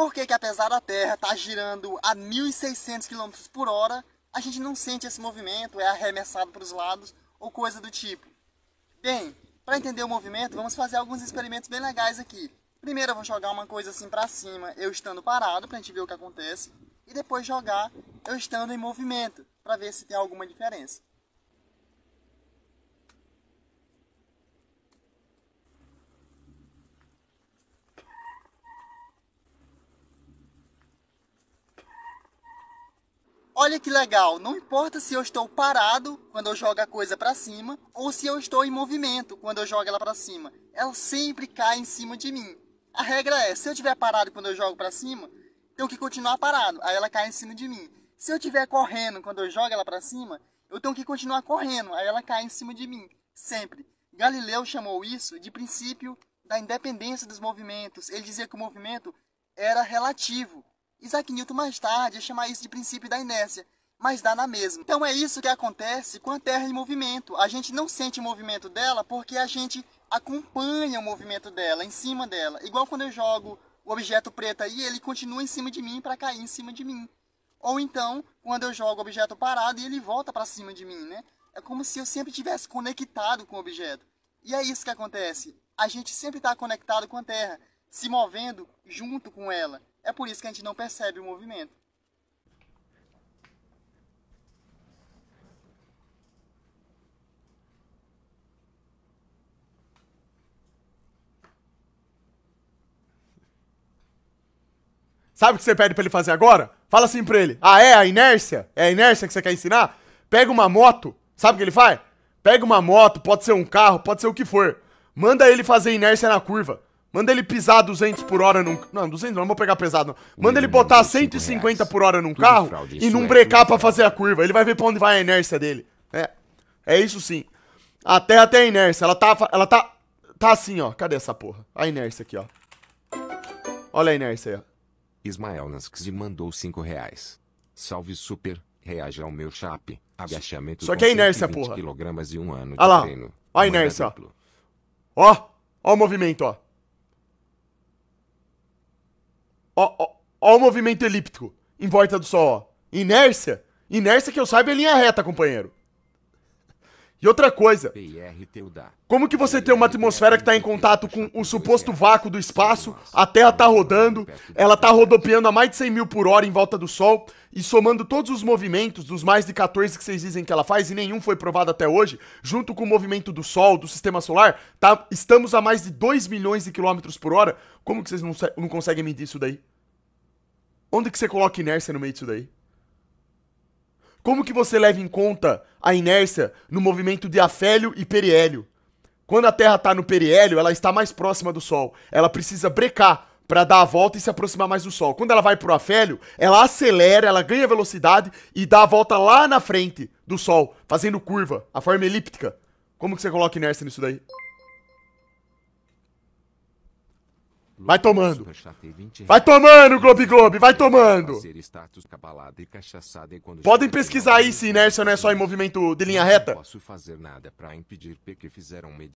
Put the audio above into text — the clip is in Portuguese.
Por que, que apesar da Terra estar tá girando a 1.600 km por hora, a gente não sente esse movimento, é arremessado para os lados ou coisa do tipo? Bem, para entender o movimento, vamos fazer alguns experimentos bem legais aqui. Primeiro eu vou jogar uma coisa assim para cima, eu estando parado, para a gente ver o que acontece. E depois jogar eu estando em movimento, para ver se tem alguma diferença. Olha que legal, não importa se eu estou parado quando eu jogo a coisa para cima ou se eu estou em movimento quando eu jogo ela para cima. Ela sempre cai em cima de mim. A regra é, se eu tiver parado quando eu jogo para cima, tenho que continuar parado, aí ela cai em cima de mim. Se eu tiver correndo quando eu jogo ela para cima, eu tenho que continuar correndo, aí ela cai em cima de mim, sempre. Galileu chamou isso de princípio da independência dos movimentos. Ele dizia que o movimento era relativo Isaac Newton mais tarde ia chamar isso de princípio da inércia, mas dá na mesma. Então é isso que acontece com a Terra em movimento. A gente não sente o movimento dela porque a gente acompanha o movimento dela, em cima dela. Igual quando eu jogo o objeto preto aí, ele continua em cima de mim para cair em cima de mim. Ou então, quando eu jogo o objeto parado e ele volta para cima de mim, né? É como se eu sempre tivesse conectado com o objeto. E é isso que acontece. A gente sempre está conectado com a Terra se movendo junto com ela. É por isso que a gente não percebe o movimento. Sabe o que você pede para ele fazer agora? Fala assim pra ele. Ah, é a inércia? É a inércia que você quer ensinar? Pega uma moto. Sabe o que ele faz? Pega uma moto, pode ser um carro, pode ser o que for. Manda ele fazer inércia na curva. Manda ele pisar 200 por hora num... Não, 200 não, não vou pegar pesado não. Manda ele botar 150 por hora num carro e não é brecar pra fazer a curva. Ele vai ver pra onde vai a inércia dele. É, é isso sim. A Terra tem a inércia. Ela tá, ela tá, tá assim, ó. Cadê essa porra? A inércia aqui, ó. Olha a inércia aí, ó. Ismael Naskzi mandou 5 reais. Salve super, reaja ao meu chape. Agachamento Só que é inércia, porra. e um ano Olha lá. Treino. Olha a é inércia, ó. Ó, ó o movimento, ó. Ó, ó, ó o movimento elíptico em volta do Sol, ó. Inércia? Inércia que eu saiba é linha reta, companheiro. E outra coisa, como que você tem uma atmosfera que está em contato com o suposto vácuo do espaço, a Terra está rodando, ela está rodopiando a mais de 100 mil por hora em volta do Sol, e somando todos os movimentos, dos mais de 14 que vocês dizem que ela faz, e nenhum foi provado até hoje, junto com o movimento do Sol, do Sistema Solar, tá, estamos a mais de 2 milhões de quilômetros por hora, como que vocês não, não conseguem medir isso daí? Onde que você coloca inércia no meio disso daí? Como que você leva em conta a inércia no movimento de afélio e periélio? Quando a Terra está no periélio, ela está mais próxima do Sol. Ela precisa brecar para dar a volta e se aproximar mais do Sol. Quando ela vai pro afélio, ela acelera, ela ganha velocidade e dá a volta lá na frente do Sol, fazendo curva, a forma elíptica. Como que você coloca inércia nisso daí? Vai tomando. Vai tomando, Globo Globo, vai tomando. Podem pesquisar aí se inércia não é só em movimento de linha reta.